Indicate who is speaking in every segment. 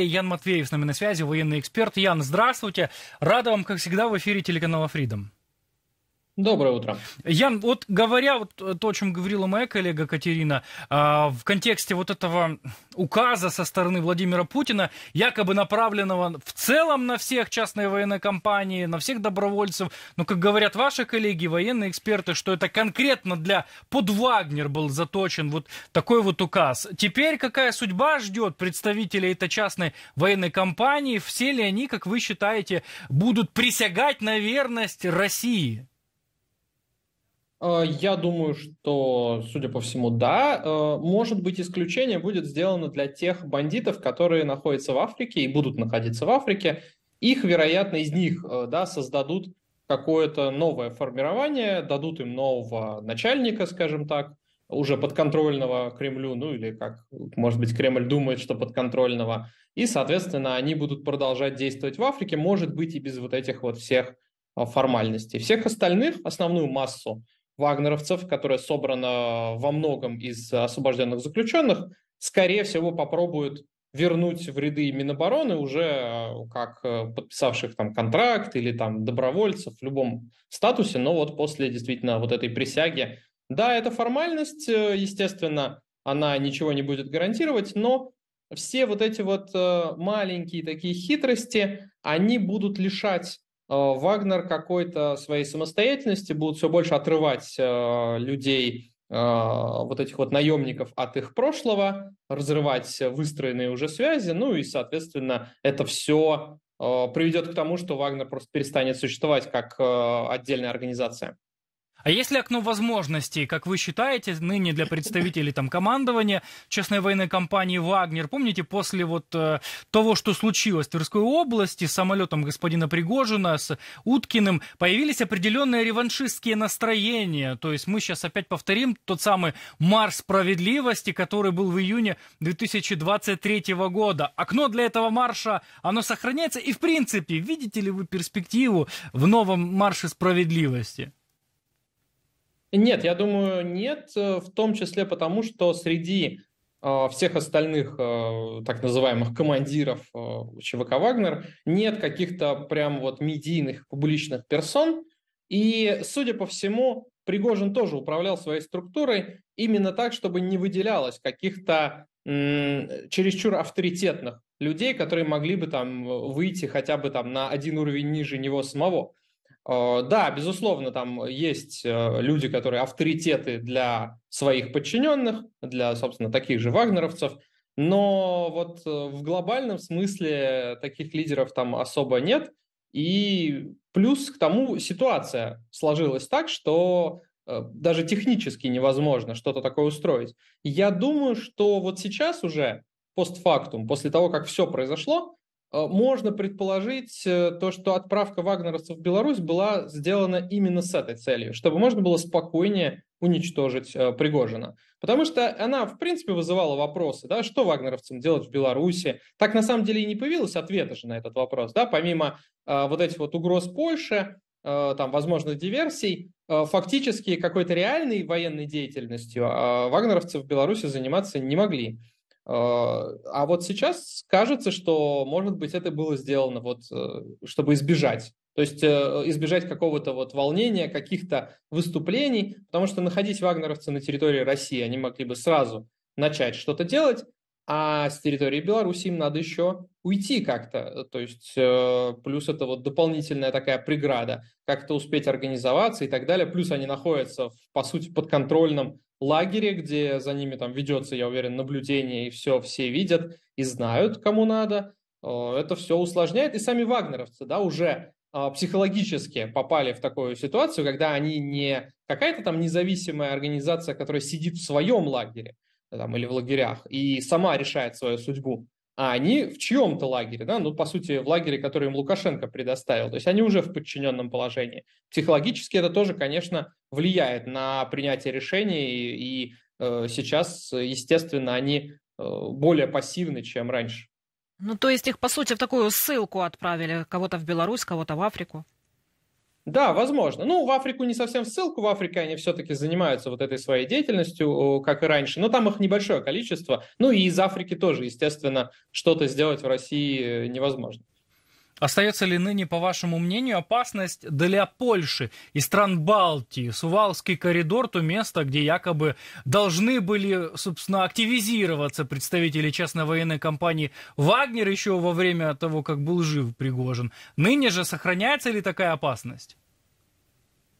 Speaker 1: Ян Матвеев с нами на связи, военный эксперт. Ян, здравствуйте. Рада вам, как всегда, в эфире телеканала Freedom. Доброе утро. Ян, вот говоря вот то, о чем говорила моя коллега Катерина, а, в контексте вот этого указа со стороны Владимира Путина, якобы направленного в целом на всех частные военные компании, на всех добровольцев, но, как говорят ваши коллеги, военные эксперты, что это конкретно для под Вагнер был заточен вот такой вот указ. Теперь какая судьба ждет представителей этой частной военной компании? Все ли они, как вы считаете, будут присягать на верность России?
Speaker 2: Э, я думаю, что, судя по всему, да. Э, может быть, исключение будет сделано для тех бандитов, которые находятся в Африке и будут находиться в Африке. Их, вероятно, из них э, да, создадут какое-то новое формирование, дадут им нового начальника, скажем так, уже подконтрольного Кремлю, ну или как, может быть, Кремль думает, что подконтрольного, и, соответственно, они будут продолжать действовать в Африке, может быть, и без вот этих вот всех формальностей. Всех остальных, основную массу, вагнеровцев, которая собрана во многом из освобожденных заключенных, скорее всего попробуют вернуть в ряды Минобороны уже э, как э, подписавших там контракт или там добровольцев в любом статусе, но вот после действительно вот этой присяги. Да, это формальность, э, естественно, она ничего не будет гарантировать, но все вот эти вот маленькие такие хитрости, они будут лишать Э, Вагнер какой-то своей самостоятельности будут все больше отрывать э, людей э, вот этих вот наемников от их прошлого, разрывать выстроенные уже связи, ну и, соответственно, это все приведет к тому, что Вагнер просто перестанет существовать как отдельная организация.
Speaker 1: А есть ли окно возможностей, как вы считаете, ныне для представителей там, командования честной военной компании «Вагнер»? Помните, после вот э, того, что случилось в Тверской области с самолетом господина Пригожина, с Уткиным, появились определенные реваншистские настроения. То есть мы сейчас опять повторим тот самый марш справедливости, который был в июне 2023 года. Окно для этого марша, оно сохраняется. И, в принципе, видите ли вы перспективу в новом марше справедливости?
Speaker 2: Нет, я думаю, нет, э, в том числе потому, что среди э, всех остальных э, так называемых командиров ЧВК «Вагнер» нет каких-то прям вот медийных публичных персон. И, судя по всему, Пригожин тоже управлял своей структурой именно так, чтобы не выделялось каких-то чересчур авторитетных людей, которые могли бы там выйти хотя бы там на один уровень ниже него самого. Э, да, безусловно, там есть э, люди, которые авторитеты для своих подчиненных, для, собственно, таких же вагнеровцев, но вот э, в глобальном смысле таких лидеров там особо нет. И плюс к тому ситуация сложилась так, что даже технически невозможно что-то такое устроить. Я думаю, что вот сейчас уже постфактум, после того, как все произошло, Э, можно предположить э, то, что отправка вагнеровцев в Беларусь была сделана именно с этой целью, чтобы можно было спокойнее уничтожить э, Пригожина. Потому что она, в принципе, вызывала вопросы, да, что вагнеровцам делать в Беларуси. Так, на самом деле, и не появилось ответа же на этот вопрос, да, помимо э, вот этих вот угроз Польши, э, там, возможных диверсий, э, фактически какой-то реальной военной деятельностью э, вагнеровцы в Беларуси заниматься не могли. А, а вот сейчас кажется, что, может быть, это было сделано вот, э, чтобы избежать. То есть э, избежать какого-то вот волнения, каких-то выступлений, потому что находить вагнеровцы на территории России, они могли бы сразу начать что-то делать, а с территории Беларуси им надо еще уйти как-то. То есть э, плюс это вот дополнительная такая преграда, как-то успеть организоваться и так далее. Плюс они находятся, в, по сути, подконтрольном лагере, где за ними там ведется, я уверен, наблюдение, и все, все видят и знают, кому надо. Э, это все усложняет. И сами вагнеровцы, да, уже э, психологически попали в такую ситуацию, когда они не какая-то там независимая организация, которая сидит в своем лагере, там, или в лагерях, и сама решает свою судьбу, а они в чьем-то лагере, да, ну, по сути, в лагере, который им Лукашенко предоставил, то есть они уже в подчиненном положении. Психологически это тоже, конечно, влияет на принятие решений, и, и э, сейчас, естественно, они э, более пассивны, чем раньше.
Speaker 3: Ну, то есть их, по сути, в такую ссылку отправили, кого-то в Беларусь, кого-то в Африку.
Speaker 2: Да, возможно. Ну, в Африку не совсем ссылку. В Африке они все-таки занимаются вот этой своей деятельностью, как и раньше. Но там их небольшое количество. Ну и из Африки тоже, естественно, что-то сделать в России
Speaker 1: э, невозможно. Остается ли ныне, по вашему мнению, опасность для Польши и стран Балтии? Сувалский коридор, то место, где якобы должны были, собственно, активизироваться представители частной военной компании «Вагнер» еще во время того, как был жив Пригожин. Ныне же сохраняется ли такая опасность?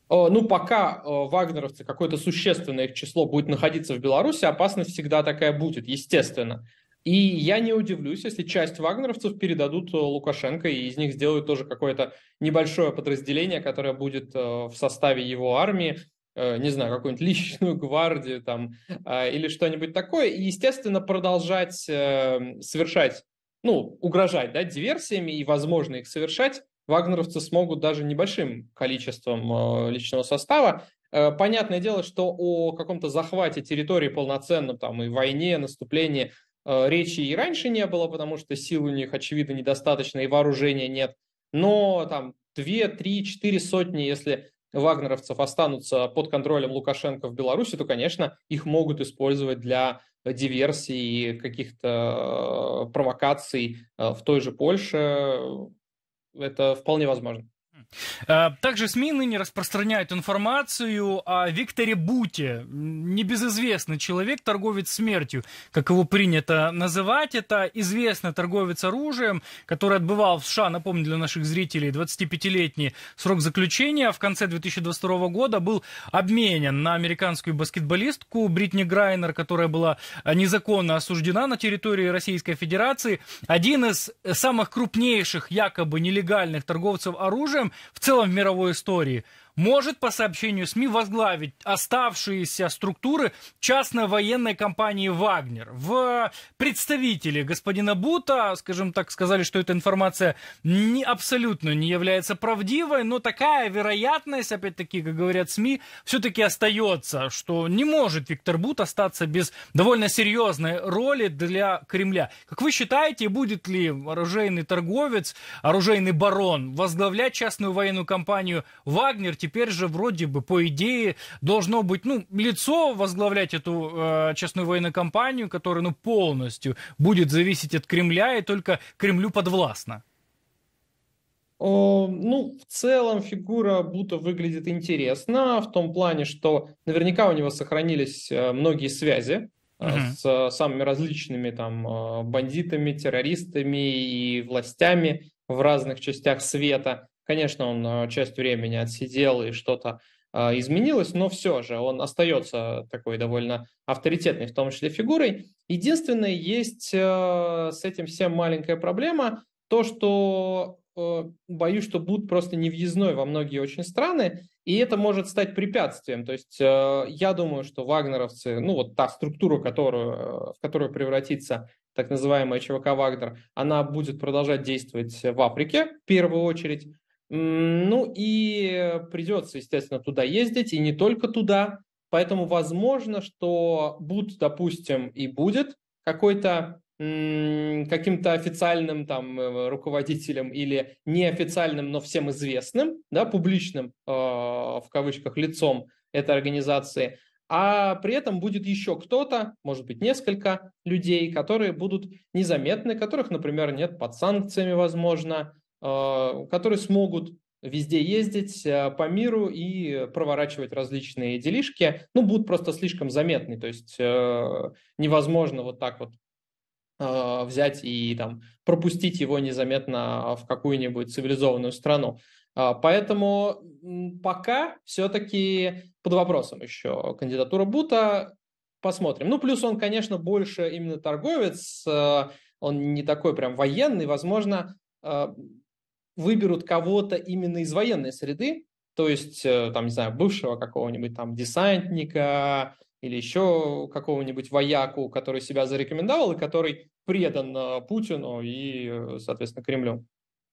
Speaker 2: Э, ну, пока э, вагнеровцы, какое-то существенное их число будет находиться в Беларуси, опасность всегда такая будет, естественно. И я не удивлюсь, если часть вагнеровцев передадут э, Лукашенко, и из них сделают тоже какое-то небольшое подразделение, которое будет э, в составе его армии, э, не знаю, какую-нибудь личную гвардию там а, или что-нибудь такое. И, естественно, продолжать совершать, ну, угрожать, да, диверсиями и, возможно, их совершать, вагнеровцы смогут даже небольшим количеством личного состава. Понятное дело, что о каком-то захвате территории полноценном, там, и войне, наступлении – Э, речи и раньше не было, потому что сил у них, очевидно, недостаточно и вооружения нет. Но там 2, 3, 4 сотни, если вагнеровцев останутся под контролем Лукашенко в Беларуси, то, конечно, их могут использовать для диверсии, и каких-то э, провокаций э, в той же Польше. Это вполне возможно.
Speaker 1: Э, также СМИ ныне распространяют информацию о Викторе Буте. Небезызвестный человек, торговец смертью, как его принято называть. Это известный торговец оружием, который отбывал в США, напомню для наших зрителей, 25-летний срок заключения. В конце 2022 года был обменен на американскую баскетболистку Бритни Грайнер, которая была незаконно осуждена на территории Российской Федерации. Один из самых крупнейших якобы нелегальных торговцев оружием в целом в мировой истории – может, по сообщению СМИ, возглавить оставшиеся структуры частной военной компании «Вагнер». В представители господина Бута, скажем так, сказали, что эта информация не, абсолютно не является правдивой, но такая вероятность, опять-таки, как говорят СМИ, все-таки остается, что не может Виктор Бут остаться без довольно серьезной роли для Кремля. Как вы считаете, будет ли оружейный торговец, оружейный барон возглавлять частную военную компанию «Вагнер» теперь же вроде бы, по идее, должно быть, ну, лицо возглавлять эту э, частную военную кампанию, которая, ну, полностью будет зависеть от Кремля и только Кремлю подвластна.
Speaker 2: Ну, в целом фигура Бута выглядит интересно в том плане, что наверняка у него сохранились э, многие связи угу. с э, самыми различными там бандитами, террористами и властями в разных частях света. Конечно, он э, часть времени отсидел и что-то э, изменилось, но все же он остается такой довольно авторитетной, в том числе фигурой. Единственное, есть э, с этим всем маленькая проблема, то, что боюсь, что будут просто невъездной во многие очень страны, и это может стать препятствием. То есть я думаю, что вагнеровцы, ну вот та структура, которую, в которую превратится так называемая ЧВК «Вагнер», она будет продолжать действовать в Африке в первую очередь, ну и придется, естественно, туда ездить, и не только туда. Поэтому возможно, что будет, допустим, и будет какой-то каким-то официальным там э, руководителем или неофициальным, но всем известным, да, публичным э, в кавычках лицом этой организации, а при этом будет еще кто-то, может быть, несколько людей, которые будут незаметны, которых, например, нет под санкциями, возможно, Э, которые смогут везде ездить э, по миру и проворачивать различные делишки, ну, будут просто слишком заметны, то есть э, невозможно вот так вот взять и там пропустить его незаметно в какую-нибудь цивилизованную страну. Поэтому пока все-таки под вопросом еще кандидатура Бута. Посмотрим. Ну, плюс он, конечно, больше именно торговец, он не такой прям военный, возможно, выберут кого-то именно из военной среды, то есть, э, там, не знаю, бывшего какого-нибудь там десантника или еще какого-нибудь вояку, который себя зарекомендовал и который предан э, Путину и, э, соответственно, Кремлю.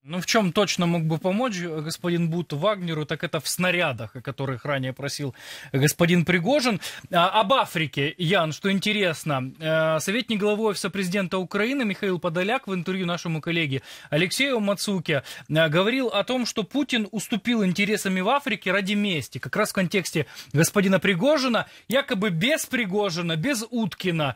Speaker 1: Ну, в чем точно мог бы помочь э, господин Бут Вагнеру, так это в снарядах, о которых ранее просил э, господин Пригожин. А, об Африке, Ян, что интересно, э, советник главы Офиса президента Украины Михаил Подоляк в интервью нашему коллеге Алексею Мацуке говорил о том, что Путин уступил интересами в Африке ради мести, как раз в контексте господина Пригожина, якобы без Пригожина, без Уткина.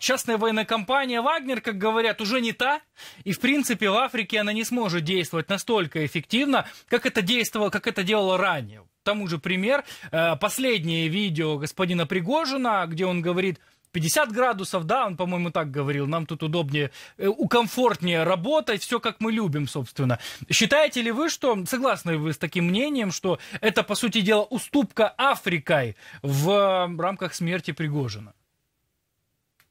Speaker 1: Частная военная компания «Вагнер», как говорят, уже не та, и, в принципе, в Африке она не сможет может действовать настолько эффективно, как это действовало, как это делало ранее. К тому же пример, э, последнее видео господина Пригожина, где он говорит, 50 градусов, да, он, по-моему, так говорил, нам тут удобнее, э, укомфортнее работать, все как мы любим, собственно. Считаете ли вы, что, согласны вы с таким мнением, что это, по сути дела, уступка Африкой в э, рамках смерти Пригожина?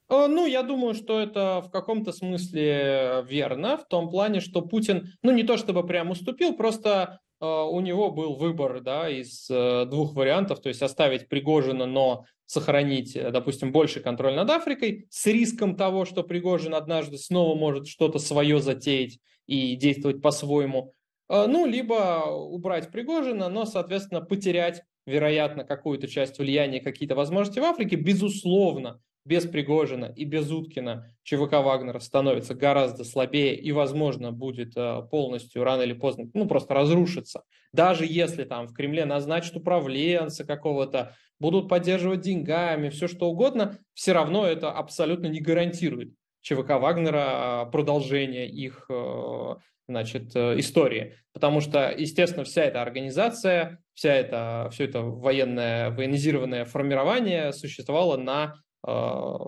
Speaker 2: Э, ну, я думаю, что это в каком-то смысле верно, в том плане, что Путин, ну, не то чтобы прям уступил, просто э, у него был выбор, да, из э, двух вариантов, то есть оставить Пригожина, но сохранить, э, допустим, больше контроль над Африкой с риском того, что Пригожин однажды снова может что-то свое затеять и действовать по-своему, э, ну, либо убрать Пригожина, но, соответственно, потерять вероятно, какую-то часть влияния, какие-то возможности в Африке, безусловно, без Пригожина и без Уткина ЧВК Вагнера становится гораздо слабее и, возможно, будет э, полностью рано или поздно, ну, просто разрушится. Даже если там в Кремле назначат управленца какого-то, будут поддерживать деньгами, все что угодно, все равно это абсолютно не гарантирует ЧВК Вагнера э, продолжение их э, значит, истории. Потому что, естественно, вся эта организация, вся эта, все это военное, военизированное формирование существовало на Э,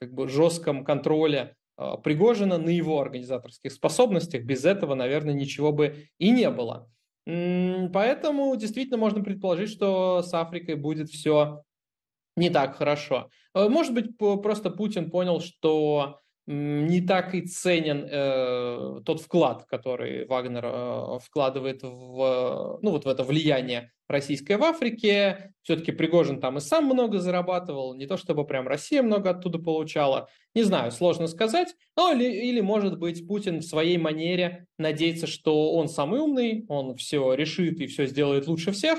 Speaker 2: как бы жестком контроле э, Пригожина на его организаторских способностях. Без этого, наверное, ничего бы и не было. Поэтому действительно можно предположить, что с Африкой будет все не так хорошо. Э, может быть, просто Путин понял, что не так и ценен э, тот вклад, который Вагнер э, вкладывает в, э, ну, вот в это влияние российское в Африке. Все-таки Пригожин там и сам много зарабатывал, не то чтобы прям Россия много оттуда получала. Не знаю, сложно сказать. Ну, или, или, может быть, Путин в своей манере надеется, что он самый умный, он все решит и все сделает лучше всех,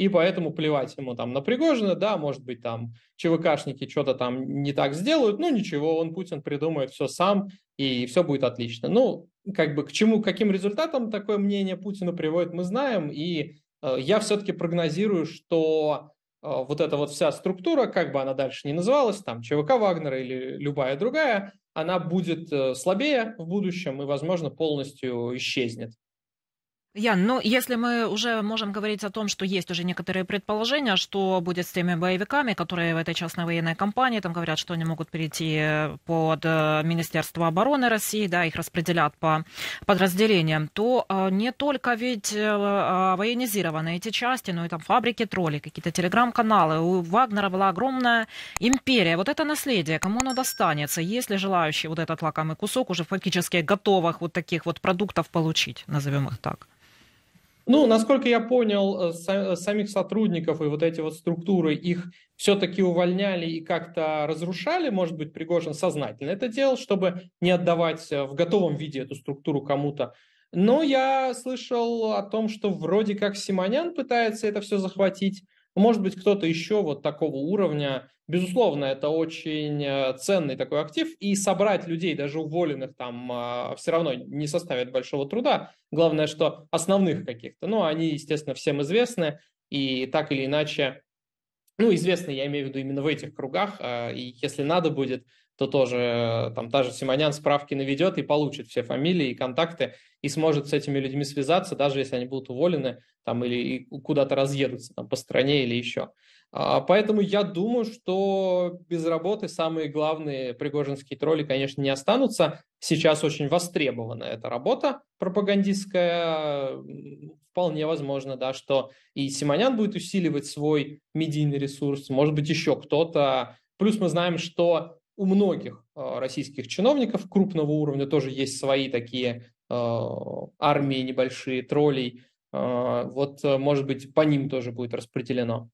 Speaker 2: и поэтому плевать ему там на Пригожина, да, может быть, там ЧВКшники что-то там не так сделают, ну ничего, он, Путин, придумает все сам, и все будет отлично. Ну, как бы к чему, каким результатам такое мнение Путина приводит, мы знаем, и э, я все-таки прогнозирую, что э, вот эта вот вся структура, как бы она дальше не называлась, там ЧВК Вагнера или любая другая, она будет э, слабее в будущем и, возможно, полностью исчезнет.
Speaker 3: Ян, ну если мы уже можем говорить о том, что есть уже некоторые предположения, что будет с теми боевиками, которые в этой частной военной компании, там говорят, что они могут перейти э, под э, Министерство обороны России, да, их распределят по подразделениям, то э, не только ведь а, военизированы эти части, но и там фабрики тролли, какие-то телеграм-каналы. У Вагнера была огромная империя. Вот это наследие, кому оно достанется, если желающие вот этот лакомый кусок уже фактически готовых вот таких вот продуктов получить, назовем их так?
Speaker 2: Ну, насколько я понял, э, э, самих сотрудников и вот эти вот структуры, их все-таки увольняли и как-то разрушали, может быть, Пригожин сознательно это делал, чтобы не отдавать э, в готовом виде эту структуру кому-то. Но я слышал о том, что вроде как Симонян пытается это все захватить, может быть, кто-то еще вот такого уровня, Безусловно, это очень э, ценный такой актив, и собрать людей, даже уволенных там, а, все равно не составит большого труда. Главное, что основных каких-то, ну, они, естественно, всем известны, и так или иначе, ну, известны, я имею в виду именно в этих кругах, а, и если надо будет, то тоже э, там та же Симонян справки наведет и получит все фамилии и контакты и сможет с этими людьми связаться, даже если они будут уволены там или куда-то разъедутся там, по стране или еще. А, поэтому я думаю, что без работы самые главные пригожинские тролли, конечно, не останутся. Сейчас очень востребована эта работа пропагандистская. Вполне возможно, да, что и Симонян будет усиливать свой медийный ресурс, может быть, еще кто-то. Плюс мы знаем, что у многих а, российских чиновников крупного уровня тоже есть свои такие а, армии небольшие, троллей. А, вот, э, может быть, по ним тоже будет распределено.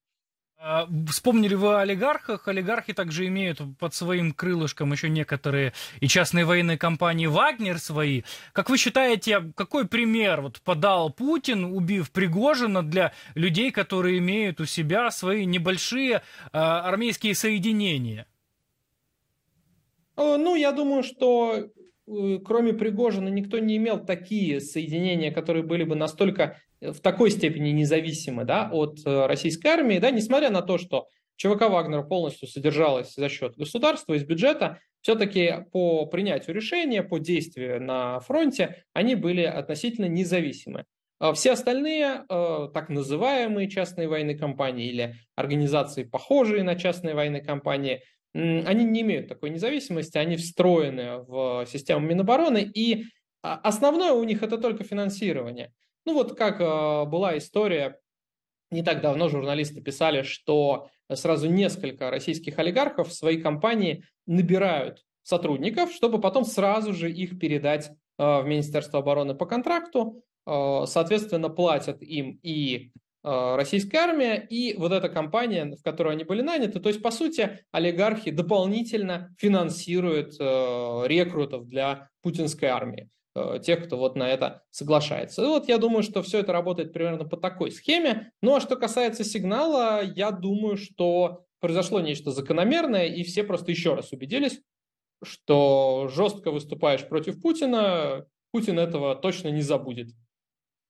Speaker 1: Вспомнили вы о олигархах. Олигархи также имеют под своим крылышком еще некоторые и частные военные компании «Вагнер» свои. Как вы считаете, какой пример вот подал Путин, убив Пригожина, для людей, которые имеют у себя свои небольшие армейские соединения?
Speaker 2: Э, ну, я думаю, что э, кроме Пригожина никто не имел такие соединения, которые были бы настолько э, в такой степени независимы да, от российской армии, да, несмотря на то, что ЧВК Вагнер полностью содержалась за счет государства, из бюджета, все-таки по принятию решения, по действию на фронте, они были относительно независимы. А все остальные так называемые частные военные компании или организации, похожие на частные военные компании – они не имеют такой независимости, они встроены в э, систему Минобороны, и а, основное у них это только финансирование. Ну вот как э, была история, не так давно журналисты писали, что сразу несколько российских олигархов в свои компании набирают сотрудников, чтобы потом сразу же их передать э, в Министерство обороны по контракту, соответственно, платят им и Э, российская армия и вот эта компания, в которой они были наняты. То есть, по сути, олигархи дополнительно финансируют э, рекрутов для путинской армии, э, тех, кто вот на это соглашается. И вот я думаю, что все это работает примерно по такой схеме. Ну а что касается сигнала, я думаю, что произошло нечто закономерное, и все просто еще раз убедились, что жестко выступаешь против Путина, Путин этого точно не забудет.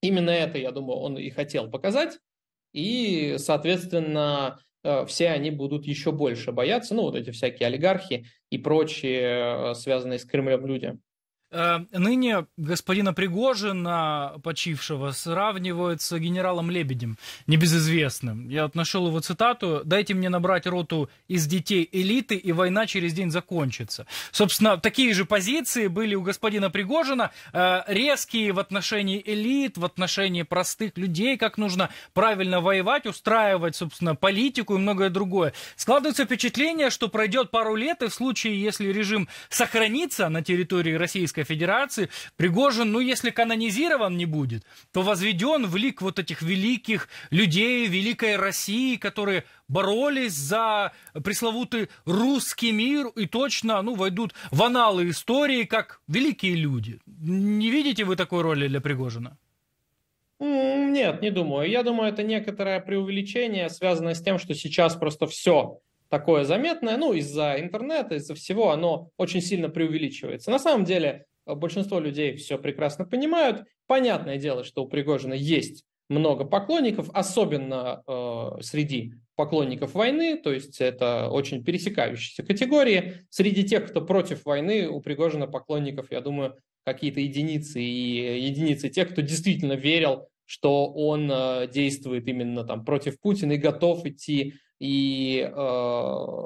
Speaker 2: Именно это, я думаю, он и хотел показать и, соответственно, э, все они будут еще больше бояться, ну, вот эти всякие олигархи и прочие, э, связанные с Кремлем люди.
Speaker 1: Э, ныне господина Пригожина, почившего, сравнивают с генералом Лебедем, небезызвестным. Я нашел его цитату «Дайте мне набрать роту из детей элиты, и война через день закончится». Собственно, такие же позиции были у господина Пригожина, э, резкие в отношении элит, в отношении простых людей, как нужно правильно воевать, устраивать, собственно, политику и многое другое. Складывается впечатление, что пройдет пару лет, и в случае, если режим сохранится на территории Российской Российской Федерации, Пригожин, ну, если канонизирован не будет, то возведен в лик вот этих великих людей Великой России, которые боролись за пресловутый русский мир и точно, ну, войдут в аналы истории как великие люди. Не видите вы такой роли для Пригожина?
Speaker 2: Нет, не думаю. Я думаю, это некоторое преувеличение, связанное с тем, что сейчас просто все такое заметное, ну, из-за интернета, из-за всего, оно очень сильно преувеличивается. На самом деле, э, большинство людей все прекрасно понимают. Понятное дело, что у Пригожина есть много поклонников, особенно э, среди поклонников войны, то есть это очень пересекающиеся категории. Среди тех, кто против войны, у Пригожина поклонников, я думаю, какие-то единицы и единицы тех, кто действительно верил, что он э, действует именно там против Путина и готов идти и э,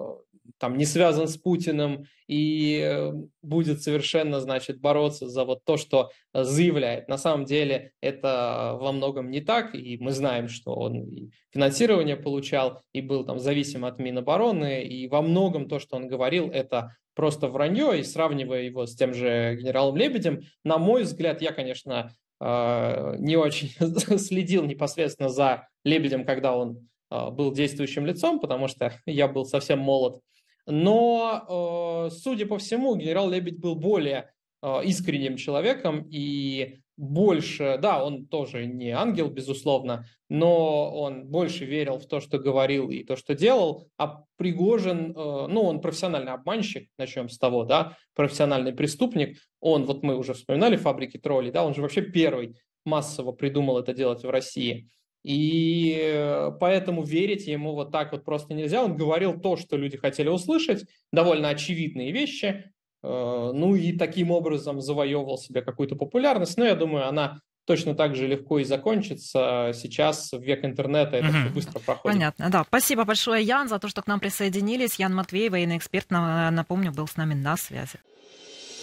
Speaker 2: там не связан с Путиным и э, будет совершенно, значит, бороться за вот то, что заявляет. На самом деле это во многом не так, и мы знаем, что он и финансирование получал, и был там зависим от Минобороны, и во многом то, что он говорил, это просто вранье, и сравнивая его с тем же генералом Лебедем, на мой взгляд, я, конечно, э, не очень следил непосредственно за Лебедем, когда он а, был действующим лицом, потому что я был совсем молод. Но, э, судя по всему, генерал Лебедь был более э, искренним человеком и больше, да, он тоже не ангел, безусловно, но он больше верил в то, что говорил и то, что делал, а Пригожин, э, ну, он профессиональный обманщик, начнем с того, да, профессиональный преступник, он, вот мы уже вспоминали фабрики троллей, да, он же вообще первый массово придумал это делать в России. И э, поэтому верить ему вот так вот просто нельзя. Он говорил то, что люди хотели услышать, довольно очевидные вещи, э, ну и таким образом завоевывал себе какую-то популярность. Но я думаю, она точно так же легко и закончится. Сейчас в век интернета это угу. все быстро проходит.
Speaker 3: Понятно, да. Спасибо большое, Ян, за то, что к нам присоединились. Ян Матвей, военный эксперт, напомню, был с нами на связи.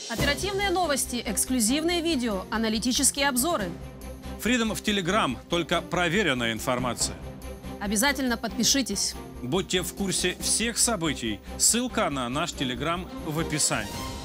Speaker 3: Оперативные новости, эксклюзивные видео, аналитические обзоры –
Speaker 1: Freedom в Telegram – только проверенная информация.
Speaker 3: Обязательно подпишитесь.
Speaker 1: Будьте в курсе всех событий. Ссылка на наш Телеграм в описании.